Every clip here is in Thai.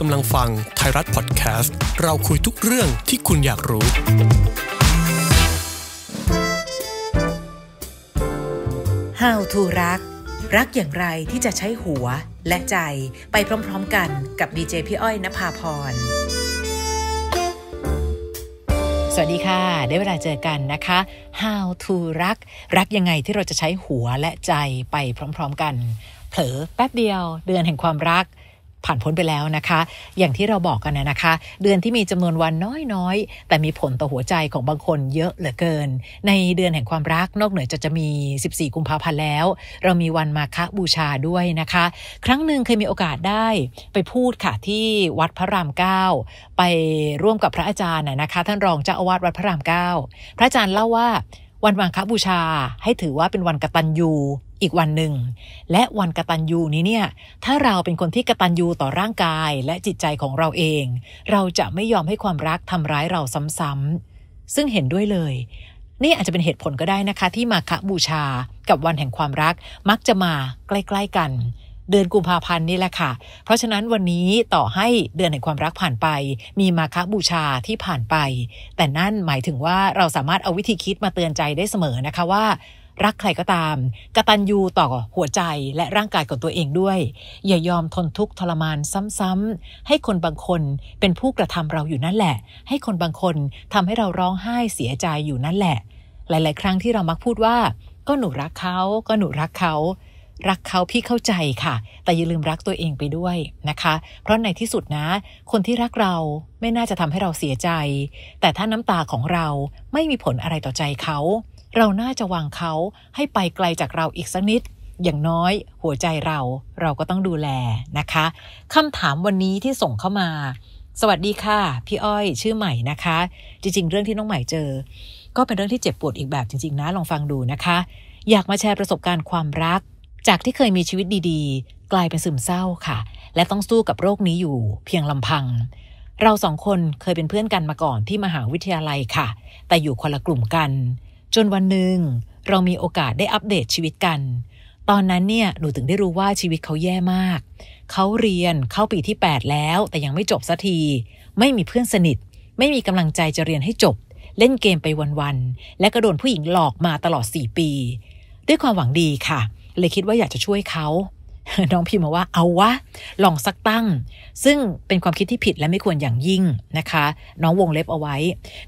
กำลังฟังไทยรัฐพอดแคสต์ เราคุยทุกเรื่องที่คุณอยากรู้ How to รัก รักอย่างไรที่จะใช้หัวและใจไปพร้อมๆกันกับดีเจพี่อ้อยนภาพร สวัสดีค่ะ ได้เวลาเจอกันนะคะ How to รัก รักยังไงที่เราจะใช้หัวและใจไปพร้อมๆกัน เผลอแป๊บเดียวเดือนแห่งความรักผ่านพ้นไปแล้วนะคะ อย่างที่เราบอกกันนะคะ เดือนที่มีจำนวนวันน้อย ๆ แต่มีผลต่อหัวใจของบางคนเยอะเหลือเกิน ในเดือนแห่งความรักนอกเหนือจะจะมี 14 กุมภาพันธ์แล้ว เรามีวันมาคะบูชาด้วยนะคะ ครั้งหนึ่งเคยมีโอกาสได้ไปพูดค่ะที่วัดพระรามเก้า ไปร่วมกับพระอาจารย์นะคะ ท่านรองเจ้าอาวาสวัดพระรามเก้า พระอาจารย์เล่าว่าวันวังคบูชาให้ถือว่าเป็นวันกตัญญูอีกวันหนึ่งและวันกระตันยูนี้เนี่ยถ้าเราเป็นคนที่กระตันยูต่อร่างกายและจิตใจของเราเอง เราจะไม่ยอมให้ความรักทำร้ายเราซ้ำๆซึ่งเห็นด้วยเลย นี่อาจจะเป็นเหตุผลก็ได้นะคะ ที่มาคะบูชา กับวันแห่งความรักมักจะมาใกล้ ๆกัน เดือนกุมภาพันธ์นี่แหละค่ะเพราะฉะนั้นวันนี้ต่อให้เดือนแห่งความรักผ่านไป มีมาคบูชาที่ผ่านไป แต่นั่นหมายถึงว่าเราสามารถเอาวิธีคิดมาเตือนใจได้เสมอนะคะว่ารักใครก็ตาม กระตันยูต่อหัวใจและร่างกายของตัวเองด้วย อย่ายอมทนทุกข์ทรมานซ้ำๆให้คนบางคนเป็นผู้กระทำเราอยู่นั่นแหละ ให้คนบางคนทำให้เราร้องไห้เสียใจอยู่นั่นแหละ หลาย ๆ ครั้งที่เรามักพูดว่า ก็หนูรักเขา ก็หนูรักเขา รักเขาพี่เข้าใจค่ะ แต่อย่าลืมรักตัวเองไปด้วยนะคะ เพราะในที่สุดนะ คนที่รักเราไม่น่าจะทำให้เราเสียใจ แต่ถ้าน้ำตาของเราไม่มีผลอะไรต่อใจเขาเราน่าจะวางเขาให้ไปไกลจากเราอีกสักนิด อย่างน้อย หัวใจเราเราก็ต้องดูแลนะคะ คำถามวันนี้ที่ส่งเข้ามา สวัสดีค่ะ พี่อ้อยชื่อใหม่นะคะ จริงๆเรื่องที่น้องใหม่เจอ ก็เป็นเรื่องที่เจ็บปวดอีกแบบจริง ๆนะลองฟังดูนะคะ อยากมาแชร์ประสบการณ์ความรัก จากที่เคยมีชีวิตดีๆ กลายเป็นซึมเศร้าค่ะ และต้องสู้กับโรคนี้อยู่ เพียงลำพัง เราสองคนเคยเป็นเพื่อนกันมาก่อนที่มหาวิทยาลัยค่ะ แต่อยู่คนละกลุ่มกันจนวันหนึ่ง เรามีโอกาสได้อัปเดตชีวิตกัน ตอนนั้นเนี่ยหนูถึงได้รู้ว่าชีวิตเขาแย่มาก เขาเรียนเข้าปีที่ 8 แล้ว แต่ยังไม่จบสักที ไม่มีเพื่อนสนิท ไม่มีกำลังใจจะเรียนให้จบ เล่นเกมไปวัน ๆ และกระโดนผู้หญิงหลอกมาตลอด 4 ปี ด้วยความหวังดีค่ะ เลยคิดว่าอยากจะช่วยเขา น้องพีมมาว่าเอาวะลองสักตั้ง ซึ่งเป็นความคิดที่ผิดและไม่ควรอย่างยิ่งนะคะ น้องวงเล็บเอาไว้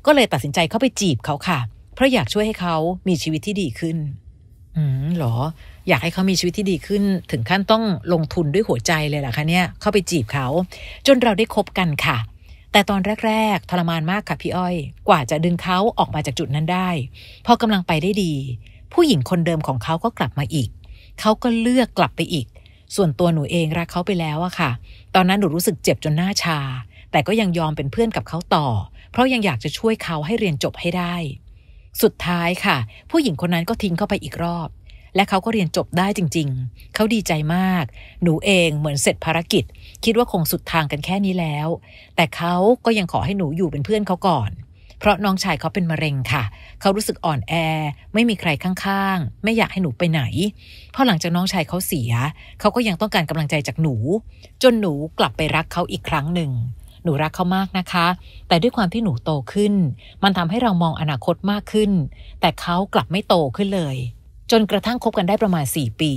ก็เลยตัดสินใจเข้าไปจีบเขาค่ะเพราะอยากช่วยให้เขามีชีวิตที่ดีขึ้นเหรอ อยากให้เขามีชีวิตที่ดีขึ้น ถึงขั้นต้องลงทุนด้วยหัวใจเลยล่ะคะเนี่ย เข้าไปจีบเขา จนเราได้คบกันค่ะ แต่ตอนแรกๆทรมานมากค่ะพี่อ้อย กว่าจะดึงเขาออกมาจากจุดนั้นได้ พอกำลังไปได้ดี ผู้หญิงคนเดิมของเขา ก็กลับมาอีก เขาก็เลือกกลับไปอีก ส่วนตัวหนูเองรักเขาไปแล้วอะค่ะ ตอนนั้นหนูรู้สึกเจ็บจนหน้าชา แต่ก็ยังยอมเป็นเพื่อนกับเขาต่อ เพราะยังอยากจะช่วยเขาให้เรียนจบให้ได้สุดท้ายค่ะ ผู้หญิงคนนั้นก็ทิ้งเข้าไปอีกรอบ และเขาก็เรียนจบได้จริง ๆ เขาดีใจมาก หนูเองเหมือนเสร็จภารกิจ คิดว่าคงสุดทางกันแค่นี้แล้ว แต่เขาก็ยังขอให้หนูอยู่เป็นเพื่อนเขาก่อน เพราะน้องชายเขาเป็นมะเร็งค่ะ เขารู้สึกอ่อนแอ ไม่มีใครข้างๆ ไม่อยากให้หนูไปไหน เพราะหลังจากน้องชายเขาเสีย เขาก็ยังต้องการกำลังใจจากหนู จนหนูกลับไปรักเขาอีกครั้งหนึ่งหนูรักเขามากนะคะ แต่ด้วยความที่หนูโตขึ้น มันทำให้เรามองอนาคตมากขึ้น แต่เขากลับไม่โตขึ้นเลย จนกระทั่งคบกันได้ประมาณ 4 ปี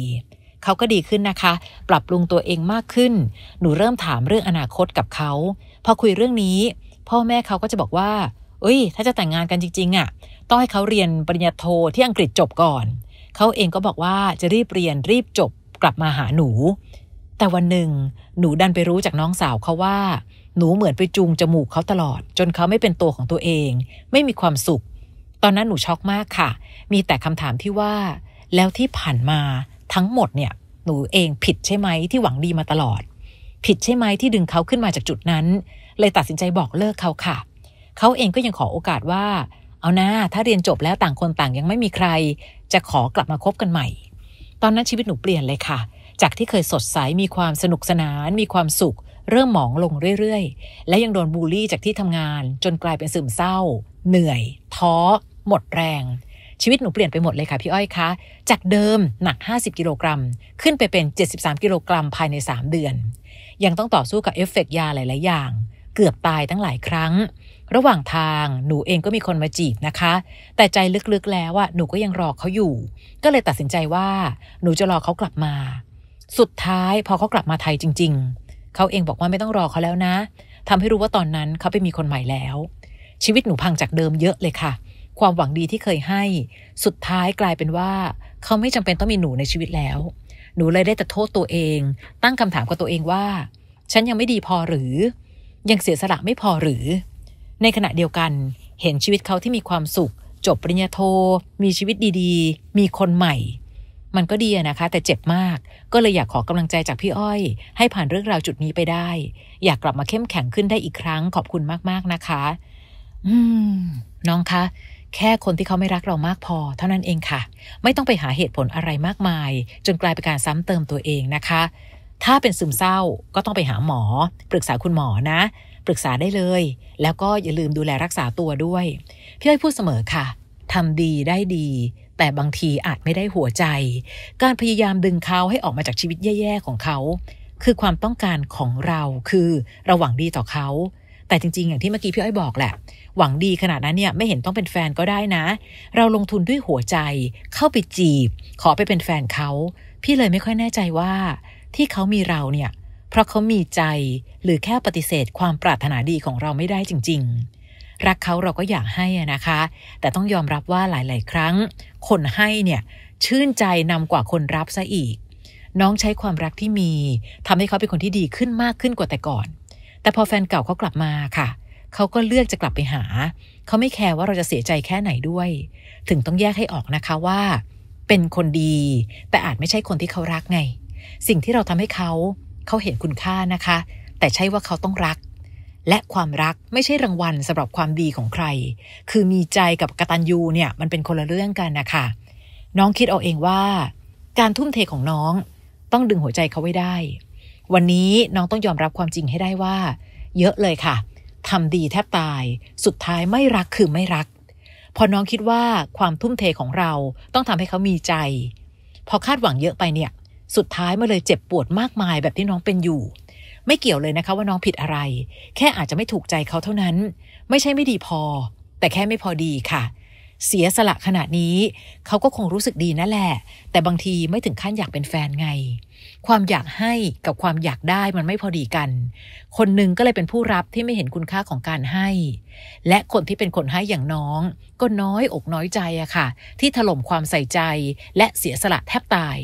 เขาก็ดีขึ้นนะคะ ปรับปรุงตัวเองมากขึ้น หนูเริ่มถามเรื่องอนาคตกับเขาพอคุยเรื่องนี้ พ่อแม่เขาก็จะบอกว่าเอ้ย ถ้าจะแต่งงานกันจริงๆอะ่ะ ต้องให้เขาเรียนปริญญาโทที่อังกฤษจบก่อน เขาเองก็บอกว่าจะรีบเรียนรีบจบ กลับมาหาหนู แต่วันหนึ่ง หนูดันไปรู้จากน้องสาวเขาว่าหนูเหมือนไปจูงจมูกเขาตลอด จนเขาไม่เป็นตัวของตัวเอง ไม่มีความสุข ตอนนั้นหนูช็อกมากค่ะ มีแต่คำถามที่ว่า แล้วที่ผ่านมาทั้งหมดเนี่ย หนูเองผิดใช่ไหมที่หวังดีมาตลอด ผิดใช่ไหมที่ดึงเขาขึ้นมาจากจุดนั้น เลยตัดสินใจบอกเลิกเขาค่ะ เขาเองก็ยังขอโอกาสว่า เอานะ ถ้าเรียนจบแล้วต่างคนต่างยังไม่มีใคร จะขอกลับมาคบกันใหม่ ตอนนั้นชีวิตหนูเปลี่ยนเลยค่ะ จากที่เคยสดใสมีความสนุกสนาน มีความสุขเริ่มหมองลงเรื่อย ๆ และยังโดนบูลลี่จากที่ทำงานจนกลายเป็นซึมเศร้า เหนื่อย ท้อหมดแรง ชีวิตหนูเปลี่ยนไปหมดเลยค่ะพี่อ้อยคะ จากเดิมหนัก 50กิโลกรัมขึ้นไปเป็น 73 กิโลกรัมภายใน 3 เดือน ยังต้องต่อสู้กับเอฟเฟกยาหลาย ๆ อย่าง เกือบตายตั้งหลายครั้ง ระหว่างทางหนูเองก็มีคนมาจีบนะคะ แต่ใจลึกๆแล้วว่าหนูก็ยังรอเขาอยู่ ก็เลยตัดสินใจว่าหนูจะรอเขากลับมา สุดท้ายพอเขากลับมาไทยจริงๆเขาเองบอกว่าไม่ต้องรอเขาแล้วนะ ทำให้รู้ว่าตอนนั้นเขาไปมีคนใหม่แล้ว ชีวิตหนูพังจากเดิมเยอะเลยค่ะ ความหวังดีที่เคยให้ สุดท้ายกลายเป็นว่าเขาไม่จำเป็นต้องมีหนูในชีวิตแล้ว หนูเลยได้แต่โทษตัวเอง ตั้งคำถามกับตัวเองว่า ฉันยังไม่ดีพอหรือ ยังเสียสละไม่พอหรือ ในขณะเดียวกัน เห็นชีวิตเขาที่มีความสุข จบปริญญาโท มีชีวิตดีๆ มีคนใหม่มันก็ดีนะคะ แต่เจ็บมากก็เลยอยากขอกำลังใจจากพี่อ้อย ให้ผ่านเรื่องราวจุดนี้ไปได้ อยากกลับมาเข้มแข็งขึ้นได้อีกครั้ง ขอบคุณมากๆนะคะ อืม น้องคะ แค่คนที่เขาไม่รักเรามากพอ เท่านั้นเองค่ะ ไม่ต้องไปหาเหตุผลอะไรมากมาย จนกลายเป็นการซ้ำเติมตัวเองนะคะ ถ้าเป็นซึมเศร้าก็ต้องไปหาหมอ ปรึกษาคุณหมอนะ ปรึกษาได้เลย แล้วก็อย่าลืมดูแลรักษาตัวด้วย พี่อ้อยพูดเสมอค่ะทำดีได้ดีแต่บางทีอาจไม่ได้หัวใจ การพยายามดึงเขา ให้ออกมาจากชีวิตแย่ๆของเขา คือความต้องการของเราคือเราหวังดีต่อเขา แต่จริง ๆ อย่างที่เมื่อกี้พี่อ้อยบอกแหละ หวังดีขนาดนั้นเนี่ยไม่เห็นต้องเป็นแฟนก็ได้นะ เราลงทุนด้วยหัวใจเข้าไปจีบ ขอไปเป็นแฟนเขา พี่เลยไม่ค่อยแน่ใจว่าที่เขามีเราเนี่ยเพราะเขามีใจหรือแค่ปฏิเสธความปรารถนาดีของเราไม่ได้จริงๆ รักเขาเราก็อยากให้นะคะ แต่ต้องยอมรับว่าหลายๆ ครั้งคนให้เนี่ยชื่นใจนำกว่าคนรับซะอีก น้องใช้ความรักที่มี ทำให้เขาเป็นคนที่ดีขึ้นมากขึ้นกว่าแต่ก่อน แต่พอแฟนเก่าเขากลับมาค่ะเขาก็เลือกจะกลับไปหา เขาไม่แคร์ว่าเราจะเสียใจแค่ไหนด้วย ถึงต้องแยกให้ออกนะคะว่า เป็นคนดี แต่อาจไม่ใช่คนที่เขารักไง สิ่งที่เราทำให้เขาเขาเห็นคุณค่านะคะ แต่ใช่ว่าเขาต้องรักและความรักไม่ใช่รางวัลสำหรับความดีของใคร คือมีใจกับกระตันยูเนี่ยมันเป็นคนละเรื่องกันนะคะน้องคิดเอาเองว่า การทุ่มเทของน้องต้องดึงหัวใจเขาไว้ได้ วันนี้น้องต้องยอมรับความจริงให้ได้ว่า เยอะเลยค่ะทำดีแทบตายสุดท้ายไม่รักคือไม่รัก พอน้องคิดว่าความทุ่มเทของเราต้องทำให้เขามีใจ พอคาดหวังเยอะไปเนี่ย สุดท้ายมาเลยเจ็บปวดมากมายแบบที่น้องเป็นอยู่ไม่เกี่ยวเลยนะคะว่าน้องผิดอะไร แค่อาจจะไม่ถูกใจเขาเท่านั้น ไม่ใช่ไม่ดีพอ แต่แค่ไม่พอดีค่ะ เสียสละขนาดนี้เขาก็คงรู้สึกดีนั่นแหละ แต่บางทีไม่ถึงขั้นอยากเป็นแฟนไง ความอยากให้กับความอยากได้มันไม่พอดีกัน คนหนึ่งก็เลยเป็นผู้รับที่ไม่เห็นคุณค่าของการให้ และคนที่เป็นคนให้อย่างน้อง ก็น้อยอกน้อยใจอะค่ะ ที่ถล่มความใส่ใจและเสียสละแทบตาย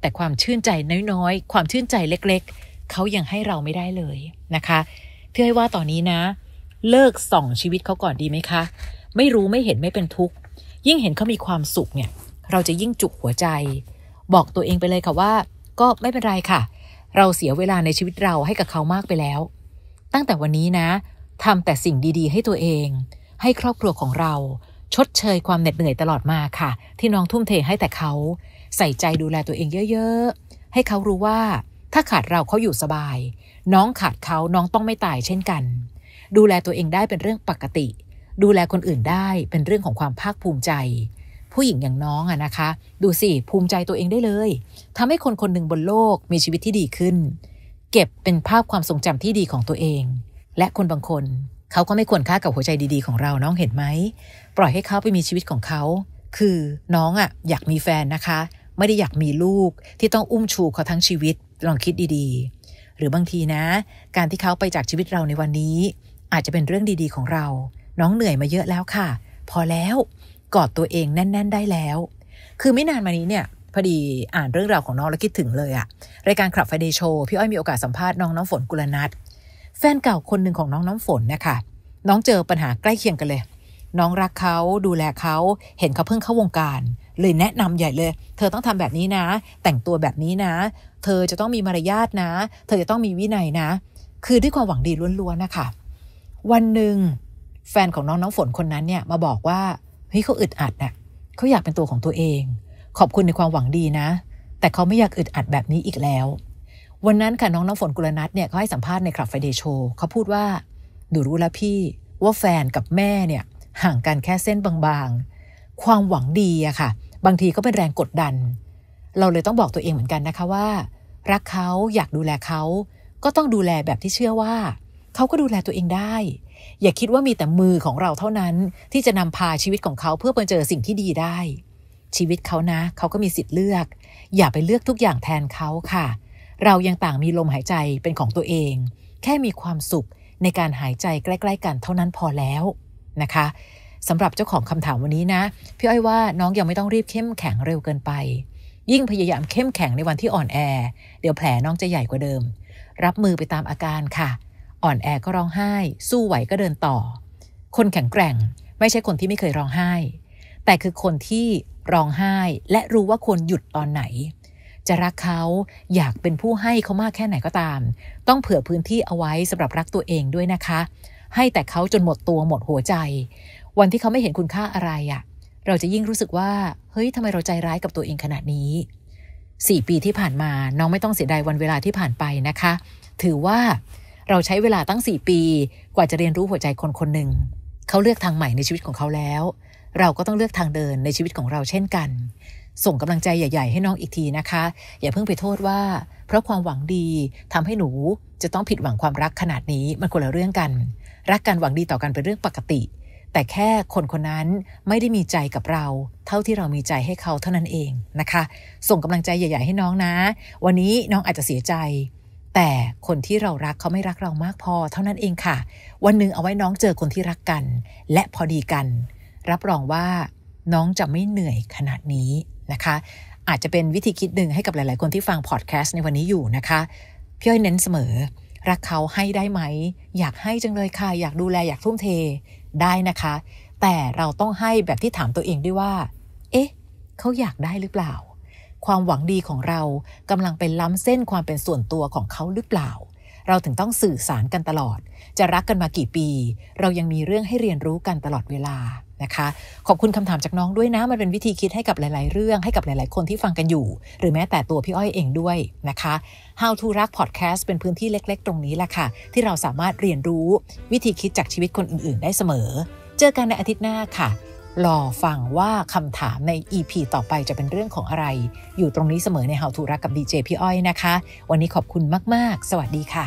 แต่ความชื่นใจน้อยๆ ความชื่นใจเล็กเขายังให้เราไม่ได้เลยนะคะพี่อ้ห้ว่าตอนนี้นะ เลิกส่อง ชีวิตเขาก่อนดีไหมคะ ไม่รู้ไม่เห็นไม่เป็นทุกข์ ยิ่งเห็นเขามีความสุขเนี่ยเราจะยิ่งจุกหัวใจ บอกตัวเองไปเลยค่ะว่า ก็ไม่เป็นไรค่ะ เราเสียเวลาในชีวิตเราให้กับเขามากไปแล้ว ตั้งแต่วันนี้นะทำแต่สิ่งดี ๆ ให้ตัวเอง ให้ครอบครัวของเราชดเชยความเหน็ดเหนื่อยตลอดมาค่ะ ที่น้องทุ่มเทให้แต่เขา ใส่ใจดูแลตัวเองเยอะ ๆ ให้เขารู้ว่าถ้าขาดเราเขาอยู่สบาย น้องขาดเขาน้องต้องไม่ตายเช่นกัน ดูแลตัวเองได้เป็นเรื่องปกติ ดูแลคนอื่นได้เป็นเรื่องของความภาคภูมิใจ ผู้หญิงอย่างน้องอะนะคะ ดูสิภูมิใจตัวเองได้เลย ทำให้คนคนหนึ่งบนโลกมีชีวิตที่ดีขึ้น เก็บเป็นภาพความทรงจำที่ดีของตัวเอง และคนบางคนเขาก็ไม่ควรค่ากับหัวใจดีๆของเราน้องเห็นไหมปล่อยให้เขาไปมีชีวิตของเขาคือน้องอะะอยากมีแฟนนะคะ ไม่ได้อยากมีลูกที่ต้องอุ้มชูเขาทั้งชีวิตลองคิดดีๆ หรือบางทีนะ การที่เขาไปจากชีวิตเราในวันนี้ อาจจะเป็นเรื่องดีๆของเรา น้องเหนื่อยมาเยอะแล้วค่ะ พอแล้ว กอดตัวเองแน่นๆได้แล้ว คือไม่นานมานี้เนี่ยพอดีอ่านเรื่องราวของน้องแล้วคิดถึงเลยอะรายการขับไฟเดย์โชว์พี่อ้อยมีโอกาสสัมภาษณ์น้องน้ำฝนกุลนัทแฟนเก่าคนหนึ่งของน้องน้ำฝนนะคะน้องเจอปัญหาใกล้เคียงกันเลย น้องรักเขาดูแลเขาเห็นเขาเพิ่งเข้าวงการเลยแนะนำใหญ่เลย เธอต้องทำแบบนี้นะ แต่งตัวแบบนี้นะ เธอจะต้องมีมารยาทนะ เธอจะต้องมีวินัยนะ คือด้วยความหวังดีล้วนๆนะคะ วันหนึ่งแฟนของน้อง น้องฝนคนนั้นเนี่ย มาบอกว่า เฮ้ยเขาอึดอัดนะ่ะเขาอยากเป็นตัวของตัวเอง ขอบคุณในความหวังดีนะ แต่เขาไม่อยากอึดอัดแบบนี้อีกแล้ว วันนั้นค่ะน้องน้องฝนกุลนัทเนี่ยเขาให้สัมภาษณ์ในคลับไฟเดย์โชว์เขาพูดว่า ดูรู้แล้วพี่ ว่าแฟนกับแม่เนี่ย ห่างกันแค่เส้นบางๆ ความหวังดีอะค่ะบางทีก็เป็นแรงกดดัน เราเลยต้องบอกตัวเองเหมือนกันนะคะว่า รักเขาอยากดูแลเขา ก็ต้องดูแลแบบที่เชื่อว่า เขาก็ดูแลตัวเองได้ อย่าคิดว่ามีแต่มือของเราเท่านั้นที่จะนำพาชีวิตของเขาเพื่อไปเจอสิ่งที่ดีได้ ชีวิตเขานะ เขาก็มีสิทธิ์เลือก อย่าไปเลือกทุกอย่างแทนเขาค่ะ เรายังต่างมีลมหายใจเป็นของตัวเอง แค่มีความสุขในการหายใจใกล้ๆกันเท่านั้นพอแล้วนะคะสำหรับเจ้าของคำถามวันนี้นะพี่อ้อยว่าน้องยังไม่ต้องรีบเข้มแข็งเร็วเกินไป ยิ่งพยายามเข้มแข็งในวันที่อ่อนแอ เดี๋ยวแผลน้องจะใหญ่กว่าเดิม รับมือไปตามอาการค่ะ อ่อนแอก็ร้องไห้ สู้ไหวก็เดินต่อ คนแข็งแกร่ง ไม่ใช่คนที่ไม่เคยร้องไห้ แต่คือคนที่ร้องไห้ และรู้ว่าควรหยุดตอนไหน จะรักเขาอยากเป็นผู้ให้เขามากแค่ไหนก็ตาม ต้องเผื่อพื้นที่เอาไว้สำหรับรักตัวเองด้วยนะคะ ให้แต่เขาจนหมดตัวหมดหัวใจวันที่เขาไม่เห็นคุณค่าอะไรอ่ะ เราจะยิ่งรู้สึกว่า เฮ้ย ทำไมเราใจร้ายกับตัวเองขนาดนี้สี่ปีที่ผ่านมา น้องไม่ต้องเสียดายวันเวลาที่ผ่านไปนะคะ ถือว่าเราใช้เวลาตั้งสี่ปี กว่าจะเรียนรู้หัวใจคนคนหนึ่งเขาเลือกทางใหม่ในชีวิตของเขาแล้ว เราก็ต้องเลือกทางเดินในชีวิตของเราเช่นกัน ส่งกำลังใจใหญ่ๆ ให้น้องอีกทีนะคะ อย่าเพิ่งไปโทษว่า เพราะความหวังดีทำให้หนูจะต้องผิดหวังความรักขนาดนี้ มันคนละเรื่องกัน รักกันหวังดีต่อกันเป็นเรื่องปกติแต่แค่คนคนนั้นไม่ได้มีใจกับเรา เท่าที่เรามีใจให้เขาเท่านั้นเองนะคะ ส่งกำลังใจใหญ่ ๆ ให้น้องนะ วันนี้น้องอาจจะเสียใจ แต่คนที่เรารักเขาไม่รักเรามากพอ เท่านั้นเองค่ะ วันหนึ่งเอาไว้น้องเจอคนที่รักกัน และพอดีกัน รับรองว่าน้องจะไม่เหนื่อยขนาดนี้นะคะ อาจจะเป็นวิธีคิดหนึ่งให้กับหลาย ๆคนที่ฟังพอดแคสต์ในวันนี้อยู่นะคะพี่อ้อยเน้นเสมอ รักเขาให้ได้ไหม อยากให้จังเลยค่ะอยากดูแลอยากทุ่มเทได้นะคะ แต่เราต้องให้แบบที่ถามตัวเองด้วยว่า เอ๊ะ เขาอยากได้หรือเปล่า ความหวังดีของเรากำลังไปล้ำเส้นความเป็นส่วนตัวของเขาหรือเปล่า เราถึงต้องสื่อสารกันตลอด จะรักกันมากี่ปี เรายังมีเรื่องให้เรียนรู้กันตลอดเวลานะคะขอบคุณคำถามจากน้องด้วยนะ มันเป็นวิธีคิดให้กับหลายๆเรื่องให้กับหลายๆคนที่ฟังกันอยู่ หรือแม้แต่ตัวพี่อ้อยเองด้วยนะคะ How to รัก Podcast เป็นพื้นที่เล็กๆ ตรงนี้แหละค่ะ ที่เราสามารถเรียนรู้วิธีคิดจากชีวิตคนอื่นๆได้เสมอ เจอกันในอาทิตย์หน้าค่ะรอฟังว่าคำถามใน EP ต่อไปจะเป็นเรื่องของอะไร อยู่ตรงนี้เสมอใน How to รักกับดีเจพี่อ้อยนะคะวันนี้ขอบคุณมากๆ สวัสดีค่ะ